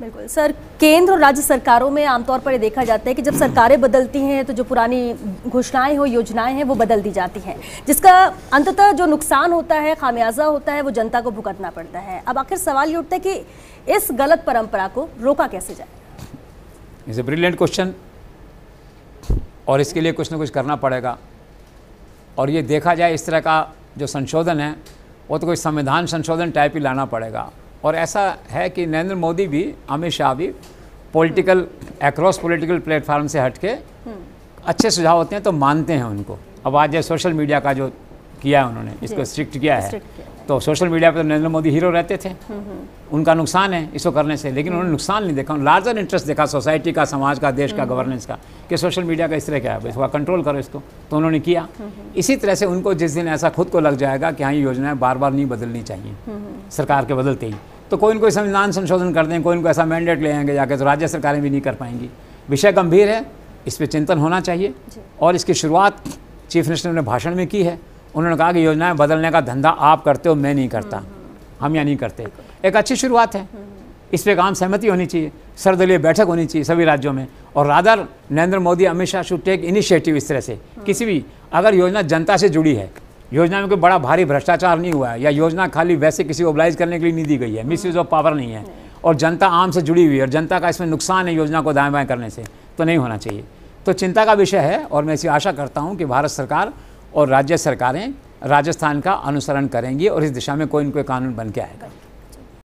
बिल्कुल सर केंद्र और राज्य सरकारों में आमतौर पर ये देखा जाता है कि जब सरकारें बदलती हैं तो जो पुरानी घोषणाएं हो योजनाएं हैं वो बदल दी जाती हैं जिसका अंततः जो नुकसान होता है खामियाजा होता है वो जनता को भुगतना पड़ता है अब आखिर सवाल ये उठता है कि इस गलत परंपरा को रोका कैसे जाए इज़ ए ब्रिलियंट क्वेश्चन और इसके लिए कुछ ना कुछ करना पड़ेगा और ये देखा जाए इस तरह का जो संशोधन है वो तो कोई संविधान संशोधन टाइप ही लाना पड़ेगा और ऐसा है कि नरेंद्र मोदी भी अमित शाह भी पॉलिटिकल एक्रॉस पॉलिटिकल प्लेटफॉर्म से हट के हम्म। अच्छे सुझाव होते हैं तो मानते हैं उनको अब आज सोशल मीडिया का जो किया है उन्होंने इसको स्ट्रिक्ट किया है तो सोशल मीडिया पर तो नरेंद्र मोदी हीरो रहते थे हम्म, हम्म। उनका नुकसान है इसको करने से लेकिन उन्होंने नुकसान नहीं देखा लार्जर इंटरेस्ट देखा सोसाइटी का समाज का देश का गवर्नेंस का कि सोशल मीडिया का इस तरह क्या है इसका कंट्रोल करो इसको तो उन्होंने किया इसी तरह से उनको जिस दिन ऐसा खुद को लग जाएगा कि हाँ ये योजनाएं बार बार नहीं बदलनी चाहिए सरकार के बदलते ही तो कोई न कोई संविधान संशोधन कर दें कोई न कोई ऐसा मैंडेट ले आएंगे जाके तो राज्य सरकारें भी नहीं कर पाएंगी विषय गंभीर है इस पर चिंतन होना चाहिए और इसकी शुरुआत चीफ मिनिस्टर ने भाषण में की है उन्होंने कहा कि योजनाएं बदलने का धंधा आप करते हो मैं नहीं करता हम्म, हम्म। हम या नहीं करते एक अच्छी शुरुआत है हम्म, इस पर काम सहमति होनी चाहिए सर्वदलीय बैठक होनी चाहिए सभी राज्यों में और rather Narendra Modi Amit Shah should take initiative इस तरह से किसी भी अगर योजना जनता से जुड़ी है योजना में कोई बड़ा भारी भ्रष्टाचार नहीं हुआ है या योजना खाली वैसे किसी को ओबलाइज करने के लिए नहीं दी गई है मिस यूज़ ऑफ पावर नहीं है और जनता आम से जुड़ी हुई है और जनता का इसमें नुकसान है योजना को दाएँ बाएँ करने से तो नहीं होना चाहिए तो चिंता का विषय है और मैं इसी आशा करता हूँ कि भारत सरकार और राज्य सरकारें राजस्थान का अनुसरण करेंगी और इस दिशा में कोई न कोई कानून बन के आएगा